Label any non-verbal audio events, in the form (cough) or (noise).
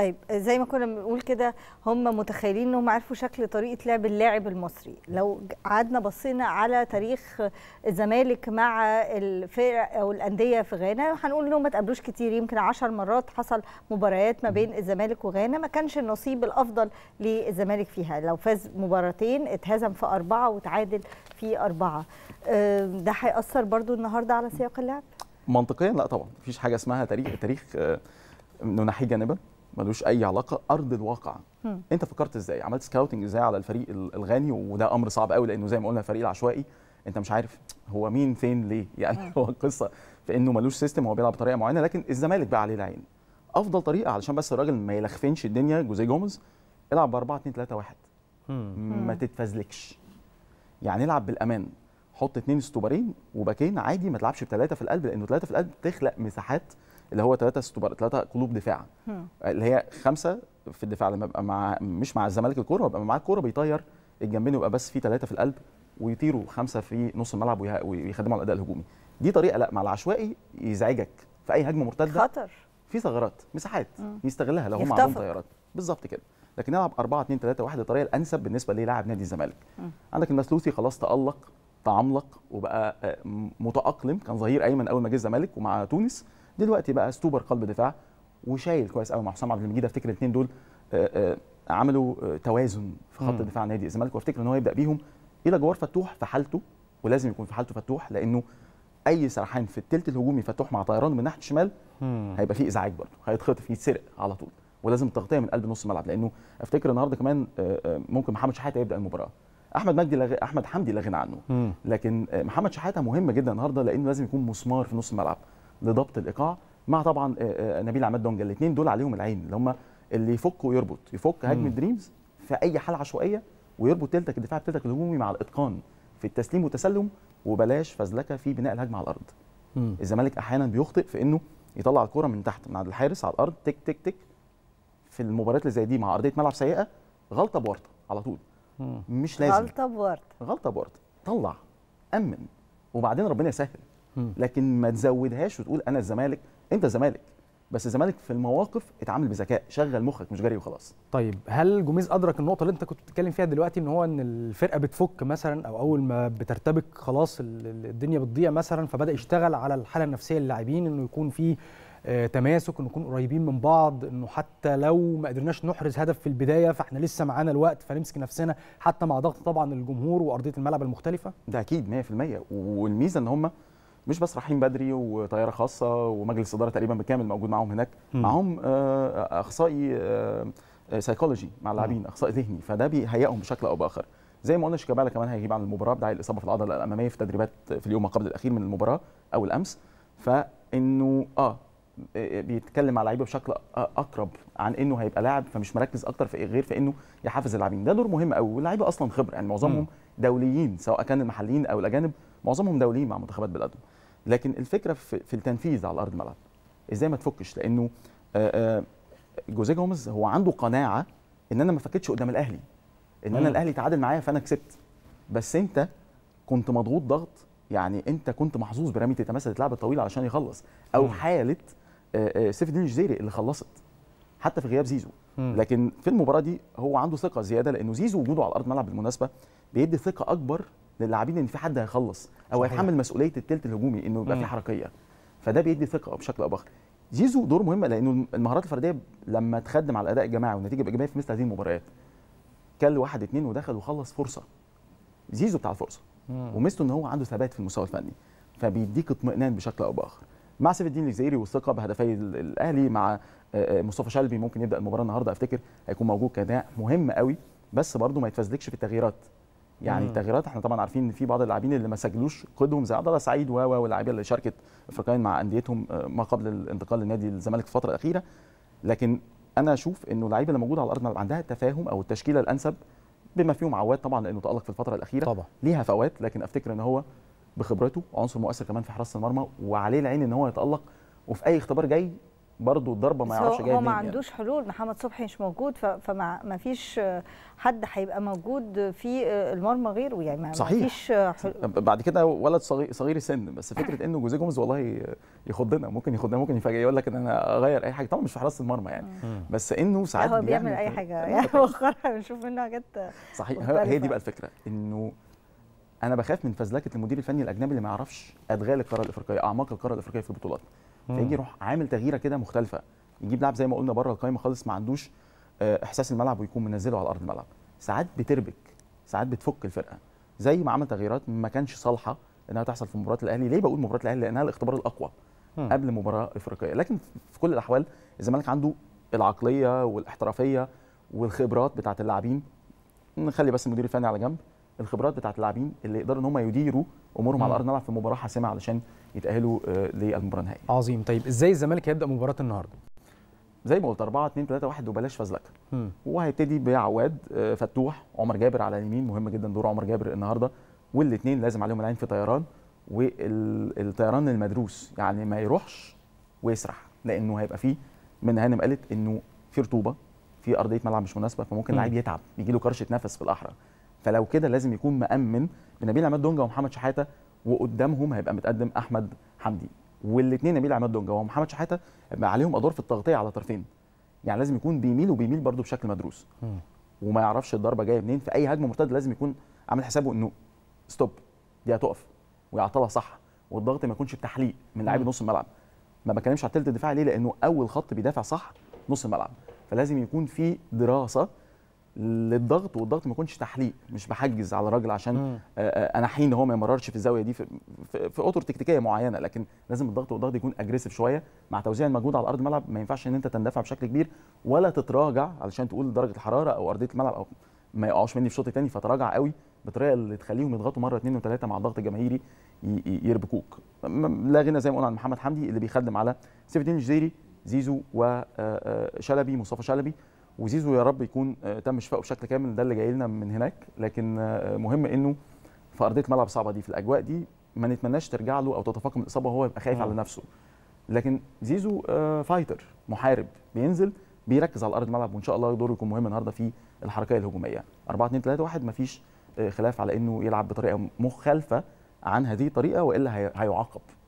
طيب زي ما كنا بنقول كده هم متخيلين انهم عرفوا شكل طريقه لعب اللاعب المصري لو قعدنا بصينا على تاريخ الزمالك مع الفرق او الانديه في غانا هنقول انهم ما تقابلوش كتير يمكن 10 مرات حصل مباريات ما بين الزمالك وغانا ما كانش النصيب الافضل للزمالك فيها لو فاز مباراتين اتهزم في اربعه وتعادل في اربعه ده هياثر برضو النهارده على سياق اللعب منطقيا لا طبعا مفيش حاجه اسمها تاريخ تاريخ آه، ناحيه جانبا ملوش اي علاقه ارض الواقع مم. انت فكرت ازاي عملت سكاوتنج ازاي على الفريق الغاني وده امر صعب قوي لانه زي ما قلنا الفريق العشوائي انت مش عارف هو مين فين ليه يعني هو القصه في انه ملوش سيستم هو بيلعب بطريقه معينه لكن الزمالك بقى عليه العين افضل طريقه علشان بس الراجل ما يلخفنش الدنيا جوزيه جوميز العب ب 4 2 3 1 ما تتفزلكش يعني العب بالامان حط اثنين ستوبرين وباكين عادي ما تلعبش بثلاثه في القلب لانه ثلاثه في القلب تخلق مساحات اللي هو ثلاثه ستوبر ثلاثه قلوب دفاع اللي هي خمسه في الدفاع لما ببقى مع مش مع الزمالك الكوره ببقى معاه الكوره بيطير الجنبين يبقى بس في ثلاثه في القلب ويطيروا خمسه في نص الملعب ويخدموا على الاداء الهجومي دي طريقه لا مع العشوائي يزعجك في اي هجمه مرتده خطر في ثغرات مساحات مم. يستغلها لو هم عندهم طيارات بالظبط كده لكن نلعب 4 2 3 1 الطريقه الانسب بالنسبه للاعب نادي الزمالك عندك المسلوسي خلاص تالق تعملق وبقى آه، متاقلم كان ظهير ايمن اول ما جه الزمالك ومع تونس دلوقتي بقى ستوبر قلب دفاع وشايل كويس قوي مع حسام عبد المجيد افتكر الاثنين دول آه، آه، عملوا آه، توازن في خط دفاع نادي الزمالك وافتكر ان هو يبدا بيهم الى جوار فتوح في حالته ولازم يكون في حالته فتوح لانه اي سرحان في الثلث الهجومي فتوح مع طيران من ناحيه الشمال هيبقى فيه ازعاج برضه هيتخطف يتسرق على طول ولازم تغطيه من قلب نص الملعب لانه افتكر النهارده كمان ممكن محمد شحاته يبدا المباراه احمد مجدي لغ... احمد حمدي لا غنى عنه لكن محمد شحاته مهم جدا النهارده لانه لازم يكون مسمار في نص الملعب لضبط الايقاع مع طبعا آه، آه، نبيل عماد دونجا الاثنين دول عليهم العين اللي هم اللي يفك ويربط يفك هجم دريمز في اي حاله عشوائيه ويربط تلتك الدفاع بتلتك الهجومي مع الاتقان في التسليم والتسلم وبلاش فزلكه في بناء الهجمه على الارض الزمالك احيانا بيخطئ في انه يطلع الكوره من تحت من عند الحارس على الارض تك تك تك في المباريات اللي زي دي مع ارضيه ملعب سيئه غلطه بورطه على طول مم. مش لازم غلطه بورطه غلطه بورطه طلع امن وبعدين ربنا يسهل لكن ما تزودهاش وتقول انا الزمالك انت الزمالك بس الزمالك في المواقف اتعامل بذكاء شغل مخك مش جري وخلاص طيب هل جوميز ادرك النقطه اللي انت كنت بتتكلم فيها دلوقتي ان هو ان الفرقه بتفك مثلا او اول ما بترتبك خلاص الدنيا بتضيع مثلا فبدا يشتغل على الحاله النفسيه للاعبين انه يكون في آه، تماسك انه نكون قريبين من بعض انه حتى لو ما قدرناش نحرز هدف في البدايه فاحنا لسه معانا الوقت فنمسك نفسنا حتى مع ضغط طبعا الجمهور وارضيه الملعب المختلفه ده اكيد 100% والميزه ان هم مش بس رايحين بدري وطياره خاصه ومجلس اداره تقريبا بالكامل موجود معاهم هناك معاهم آه، آه، اخصائي سايكولوجي آه، مع اللاعبين اخصائي ذهني فده بيهيئهم بشكل او باخر زي ما قلنا شيكابالا كمان هيغيب عن المباراه بدعي الاصابه في العضله الاماميه في تدريبات في اليوم ما قبل الاخير من المباراه او الامس فانه اه بيتكلم على لعيبه بشكل اقرب عن انه هيبقى لاعب فمش مركز اكتر في إيه، غير في انه يحفز اللاعبين ده دور مهم قوي واللعيبه اصلا خبره يعني معظمهم دوليين سواء كان المحليين او الاجانب معظمهم دوليين مع منتخبات بلادهم لكن الفكره في التنفيذ على ارض الملعب ازاي ما تفكش لانه آه، آه، جوزيه جوميز هو عنده قناعه ان انا ما فكتش قدام الاهلي ان انا الاهلي تعادل معايا فانا كسبت بس انت كنت مضغوط ضغط يعني انت كنت محظوظ برامي تتمثل اللعبه الطويله علشان يخلص او مم. حاله آه، سيف الدين الجزيري اللي خلصت حتى في غياب زيزو مم. لكن في المباراه دي هو عنده ثقه زياده لانه زيزو وجوده على ارض الملعب بالمناسبه بيدي ثقه اكبر للاعبين ان في حد هيخلص او هيتحمل مسؤوليه الثلث الهجومي انه يبقى في حركيه فده بيدي ثقه بشكل او باخر زيزو دور مهم لانه المهارات الفرديه لما تخدم على الاداء الجماعي والنتيجه الايجابيه في مثل هذه المباريات كان واحد اثنين ودخل وخلص فرصه زيزو بتاع الفرصه وميزته ان هو عنده ثبات في المستوى الفني فبيديك اطمئنان بشكل او باخر مع سيف الدين الجزائري والثقه بهدفي الاهلي مع آه، آه، مصطفى شلبي ممكن يبدا المباراه النهارده افتكر هيكون موجود كاداء مهم قوي بس برضه ما يتفزلكش في التغييرات يعني مم. تغييرات احنا طبعا عارفين ان في بعض اللاعبين اللي ما سجلوش قيدهم زي عضله سعيد و و واللاعيبه اللي شاركت افريقيا مع انديتهم آه، ما قبل الانتقال لنادي الزمالك في الفتره الاخيره لكن انا اشوف انه اللعيبه اللي موجوده على الارض عندها التفاهم او التشكيله الانسب بما فيهم عواد طبعا لانه تالق في الفتره الاخيره طبعا ليها فوات لكن افتكر ان هو بخبرته عنصر مؤثر كمان في حراسه المرمى وعليه العين ان هو يتالق وفي اي اختبار جاي برضه الضربه ما يعرفش جايه منين هو ما عندوش يعني. حلول محمد صبحي مش موجود فما فيش حد هيبقى موجود في آه، المرمى غيره يعني ما صحيح. فيش حلول آه، بعد كده ولد صغير, صغير السن بس فكره انه جوزيه جوميز والله يخضنا ممكن يخضنا ممكن يفاجئ يقول لك ان انا اغير اي حاجه طبعا مش في حراسه المرمى يعني مم. بس انه ساعات هو بيعمل اي حاجه (laughs) يعني مؤخرا بنشوف منه حاجات صحيح هي دي بقى الفكره انه انا بخاف من فزلكه المدير الفني الاجنبي اللي ما يعرفش ادغال القاره الافريقيه اعماق القاره الافريقيه في البطولات فيجي يروح عامل تغييره كده مختلفه يجيب لاعب زي ما قلنا بره القايمه خالص ما عندوش آه، احساس الملعب ويكون منزله على ارض الملعب ساعات بتربك ساعات بتفك الفرقه زي ما عمل تغييرات ما كانش صالحه انها تحصل في مباراه الاهلي ليه بقول مباراه الاهلي لانها الاختبار الاقوى قبل مباراه افريقيه لكن في كل الاحوال الزمالك عنده العقليه والاحترافيه والخبرات بتاعه اللاعبين نخلي بس المدير الفني على جنب الخبرات بتاعت اللاعبين اللي يقدروا ان هم يديروا امورهم على ارض الملعب في مباراه حاسمه علشان يتاهلوا آه، للمباراه النهائيه عظيم طيب ازاي الزمالك هيبدا مباراه النهارده زي ما قلت 4 2 3 1 وبلاش فزلكه. وهيبتدي بعواد آه، فتوح عمر جابر على اليمين مهم جدا دور عمر جابر النهارده والاثنين لازم عليهم العين في طيران والطيران المدروس يعني ما يروحش ويسرح لانه هيبقى فيه من هانم قالت انه في رطوبه في ارضيه ملعب مش مناسبه فممكن اللاعب يتعب يجي له كرشه نفس في الاحرى فلو كده لازم يكون مأمن بنبيل عماد دونجا ومحمد شحاته وقدامهم هيبقى متقدم احمد حمدي والاثنين نبيل عماد دونجا ومحمد شحاته عليهم ادوار في التغطيه على طرفين يعني لازم يكون بيميل وبيميل برده بشكل مدروس وما يعرفش الضربه جايه منين في اي هجمه مرتده لازم يكون عامل حسابه انه ستوب دي هتقف ويعطلها صح والضغط ما يكونش بتحليق من لاعبي نص الملعب ما بتكلمش على ثلث الدفاع ليه لانه اول خط بيدافع صح نص الملعب فلازم يكون في دراسه للضغط والضغط ما يكونش تحليق مش بحجز على راجل عشان آه، آه، انا حين هو ما يمررش في الزاويه دي في, في اطر تكتيكيه معينه لكن لازم الضغط والضغط يكون اجريسيف شويه مع توزيع المجهود على ارض الملعب ما ينفعش ان انت تندفع بشكل كبير ولا تتراجع علشان تقول درجه الحراره او ارضيه الملعب او ما يقعوش مني في الشوط الثاني فتراجع قوي بالطريقه اللي تخليهم يضغطوا مره اثنين وثلاثه مع الضغط الجماهيري يربكوك لا غنى زي ما قلنا عن محمد حمدي اللي بيخدم على سيف الدين الجزيري زيزو وشلبي آه، مصطفى شلبي وزيزو يا رب يكون آه، تم شفائه بشكل كامل ده اللي جاي لنا من هناك لكن آه، مهم انه في ارضيه ملعب صعبه دي في الاجواء دي ما نتمناش ترجع له او تتفاقم الاصابه وهو يبقى خايف على نفسه لكن زيزو آه، فايتر محارب بينزل بيركز على ارض الملعب وان شاء الله دوره يكون مهم النهارده في الحركيه الهجوميه 4 2 3 1 مفيش خلاف على انه يلعب بطريقه مخالفه عن هذه الطريقه والا هيعاقب